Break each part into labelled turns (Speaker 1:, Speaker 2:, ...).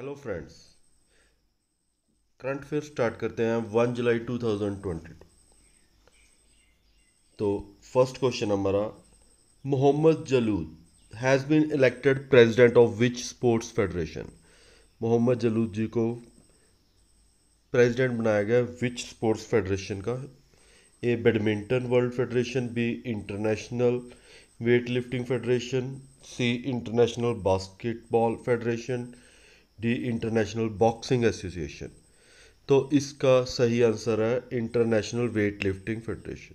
Speaker 1: Hello friends current affair start करते हैं one जुलाई टू थाउजेंड ट्वेंटी टू तो फर्स्ट क्वेश्चन हमारा Mohammed Jaloud has been elected president of which sports federation Mohammed Jaloud ji को president बनाया गया which sports federation का A badminton world federation B international weight lifting federation C international basketball federation D international boxing association तो इसका सही answer है international weight lifting federation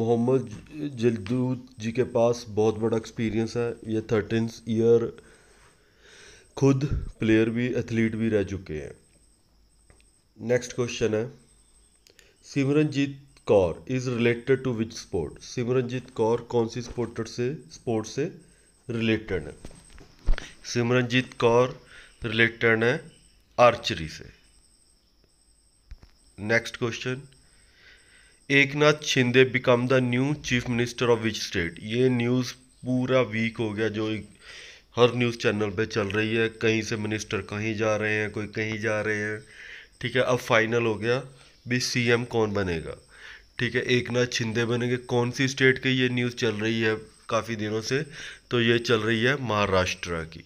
Speaker 1: Mohammed Jaloud ji के पास बहुत बड़ा एक्सपीरियंस है ये थर्टीन ईयर खुद प्लेयर भी एथलीट भी रह चुके हैं नेक्स्ट क्वेश्चन है Simranjeet Kaur is related to which sport Simranjeet Kaur कौन सी स्पोर्टर से स्पोर्ट से रिलेटेड है सिमरनजीत कौर रिलेटेड है आर्चरी से next question Eknath Shinde become the new chief minister of which state ये न्यूज़ पूरा वीक हो गया जो हर न्यूज़ चैनल पे चल रही है कहीं से मिनिस्टर कहीं जा रहे हैं कोई कहीं जा रहे हैं ठीक है अब फाइनल हो गया भी सीएम कौन बनेगा ठीक है एक नाथ शिंदे बनेंगे कौन सी स्टेट की ये न्यूज़ चल रही है काफ़ी दिनों से तो ये चल रही है महाराष्ट्र की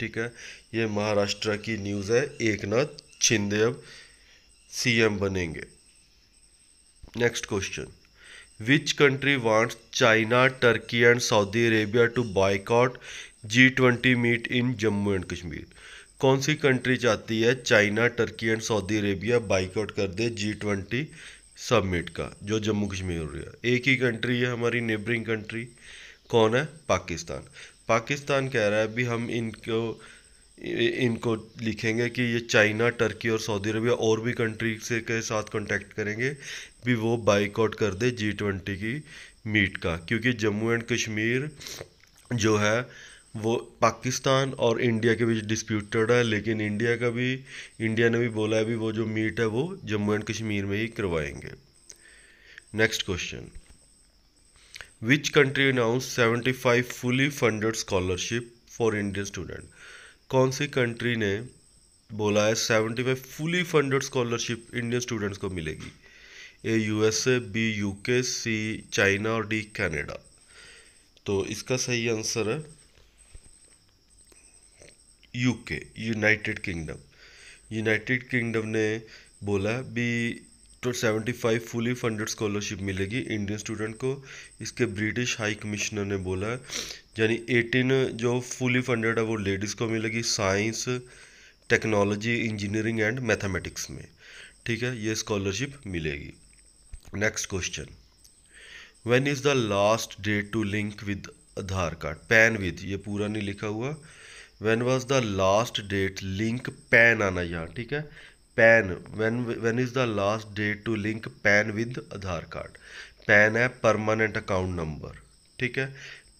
Speaker 1: ठीक है ये महाराष्ट्र की न्यूज़ है एक नाथ शिंदे अब सीएम बनेंगे next question which country wants China Turkey and Saudi Arabia to boycott G twenty meet in Jammu and Kashmir कौन सी कंट्री चाहती है China Turkey and Saudi Arabia boycott कर दे जी ट्वेंटी सबमिट का जो जम्मू कश्मीर हो रहा है एक ही कंट्री है हमारी नेबरिंग कंट्री कौन है पाकिस्तान पाकिस्तान कह रहा है भी हम इनको इनको लिखेंगे कि ये चाइना टर्की और सऊदी अरबिया और भी कंट्री से के साथ कांटेक्ट करेंगे भी वो बाइकआउट कर दे जी ट्वेंटी की मीट का क्योंकि जम्मू एंड कश्मीर जो है वो पाकिस्तान और इंडिया के बीच डिस्प्यूटेड है लेकिन इंडिया का भी इंडिया ने भी बोला है भी वो जो मीट है वो जम्मू एंड कश्मीर में ही करवाएंगे next question which country announce seventy five fully funded scholarship for Indian student कौन सी कंट्री ने बोला है five fully funded scholarship Indian students को मिलेगी A USA B UK C China और डी कैनेडा तो इसका सही आंसर है UK United Kingdom United Kingdom ने बोला बी तो 75 फुली फंडेड स्कॉलरशिप मिलेगी इंडियन स्टूडेंट को इसके ब्रिटिश हाई कमिश्नर ने बोला है यानी 18 जो फुली फंडेड है वो लेडीज़ को मिलेगी science technology engineering and mathematics में ठीक है ये स्कॉलरशिप मिलेगी next question when is the last date to link with Aadhaar card PAN with ये पूरा नहीं लिखा हुआ when was the last date link PAN आना यहाँ ठीक है PAN when when is the last date to link PAN with Aadhaar card PAN है परमानेंट अकाउंट नंबर ठीक है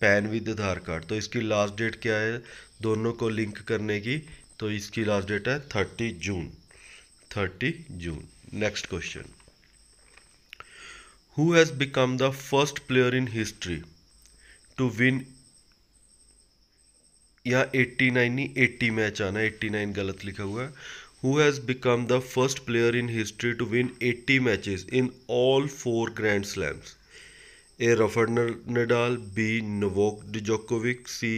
Speaker 1: पैन विद आधार कार्ड तो इसकी लास्ट डेट क्या है दोनों को लिंक करने की तो इसकी लास्ट डेट है thirty June thirty June next question who has become the first player in history to win eighty nine नहीं एट्टी मैच आना एट्टी नाइन गलत लिखा हुआ है who has become the first player in history to win 80 matches in all four Grand Slams. A. Rafael Nadal, B. Novak Djokovic, C.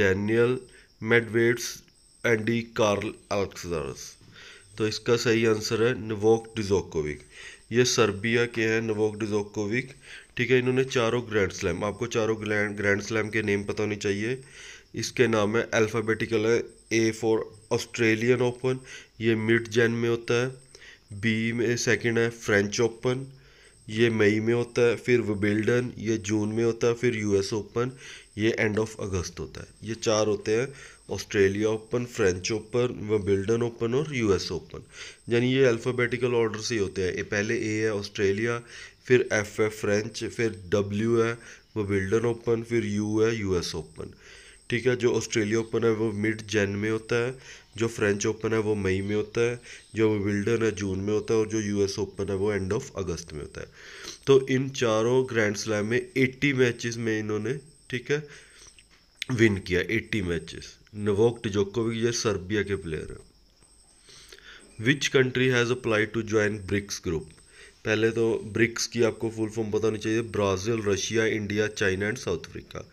Speaker 1: Daniel Medvedev, and D. Carl Alcaraz. तो इसका सही answer है नवोक डिजोकोविक ये Serbia के हैं नवोक डिजोकोविक ठीक है इन्होंने चारों ग्रैंड स्लैम आपको चारों ग्रैंड स्लैम के नेम पता होने चाहिए इसके नाम है अल्फ़ाबेटिकल है ए फॉर ऑस्ट्रेलियन ओपन ये मिड जैन में होता है बी में सेकेंड है फ्रेंच ओपन ये मई में होता है फिर विबिल्डन ये जून में होता है फिर यूएस ओपन ये एंड ऑफ अगस्त होता है ये चार होते हैं Australia Open French Open Wimbledon Open और यूएस ओपन यानी ये अल्फ़ाबेटिकल ऑर्डर से ही होते हैं ये पहले ए है ऑस्ट्रेलिया फिर एफ है फ्रेंच फिर डब्ल्यू है विबिल्डन ओपन फिर यू है यूएस ओपन ठीक है जो ऑस्ट्रेलिया ओपन है वो मिड जैन में होता है जो फ्रेंच ओपन है वो मई में होता है जो विल्डन है जून में होता है और जो यूएस ओपन है वो एंड ऑफ अगस्त में होता है तो इन चारों ग्रैंड स्लैम में एट्टी मैचेस में इन्होंने ठीक है विन किया एट्टी मैचेस नवोक टिजोकोविक ये सर्बिया के प्लेयर हैं which country has apply to join BRICS group पहले तो ब्रिक्स की आपको फुल फॉर्म पता होनी चाहिए Brazil Russia India China and South Africa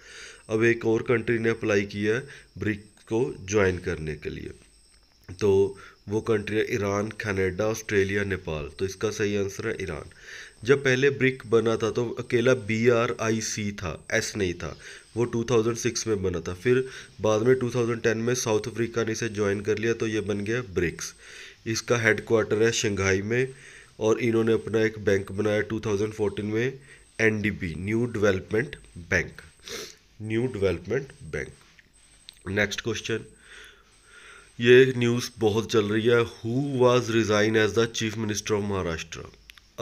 Speaker 1: अब एक और कंट्री ने अप्लाई किया है ब्रिक को ज्वाइन करने के लिए तो वो कंट्री है ईरान कनाडा ऑस्ट्रेलिया नेपाल तो इसका सही आंसर है ईरान जब पहले ब्रिक बना था तो अकेला बी आर आई सी था एस नहीं था वो 2006 में बना था फिर बाद में 2010 में साउथ अफ्रीका ने इसे ज्वाइन कर लिया तो ये बन गया ब्रिक्स इसका हेड क्वार्टर है शंघाई में और इन्होंने अपना एक बैंक बनाया 2014 में NDB new development bank new development bank next question ये न्यूज़ बहुत चल रही है who was resign as the chief minister of Maharashtra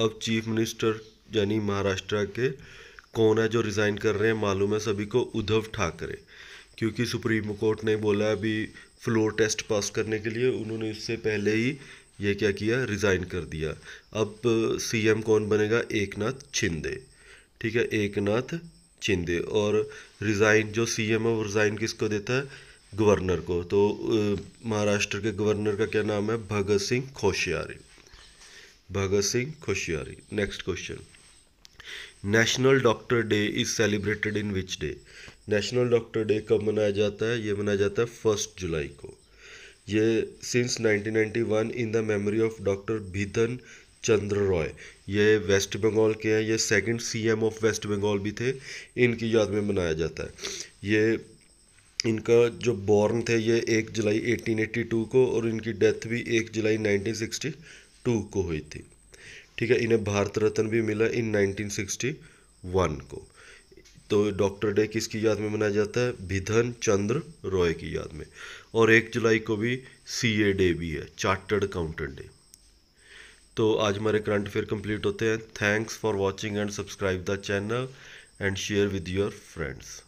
Speaker 1: अब चीफ मिनिस्टर यानी महाराष्ट्र के कौन है जो रिज़ाइन कर रहे हैं मालूम है सभी को उद्धव ठाकरे क्योंकि सुप्रीम कोर्ट ने बोला अभी फ्लोर टेस्ट पास करने के लिए उन्होंने इससे पहले ही ये क्या किया रिज़ाइन कर दिया अब सीएम कौन बनेगा एक नाथ शिंदे ठीक है एक नाथ शिंदे और रिज़ाइन जो सी एम है वो रिज़ाइन किसको देता है गवर्नर को तो महाराष्ट्र के गवर्नर का क्या नाम है Bhagat Singh Koshyari Bhagat Singh Koshyari next question national doctor day is celebrated in which day national doctor day कब मनाया जाता है ये मनाया जाता है फर्स्ट जुलाई को ये since 1991 in the memory of doctor Bidhan Chandra Roy ये वेस्ट बंगाल के हैं ये second CM of West Bengal भी थे इनकी याद में मनाया जाता है ये इनका जो बॉर्न थे ये एक जुलाई 1882 को और इनकी डेथ भी एक जुलाई 1962 को हुई थी ठीक है इन्हें भारत रत्न भी मिला इन 1961 को तो डॉक्टर डे किसकी याद में मनाया जाता है विधन चंद्र रॉय की याद में और एक जुलाई को भी सी ए डे भी है चार्टर्ड अकाउंटेंट डे तो आज हमारे करंट अफेयर कंप्लीट होते हैं thanks for watching and subscribe the channel and share with your friends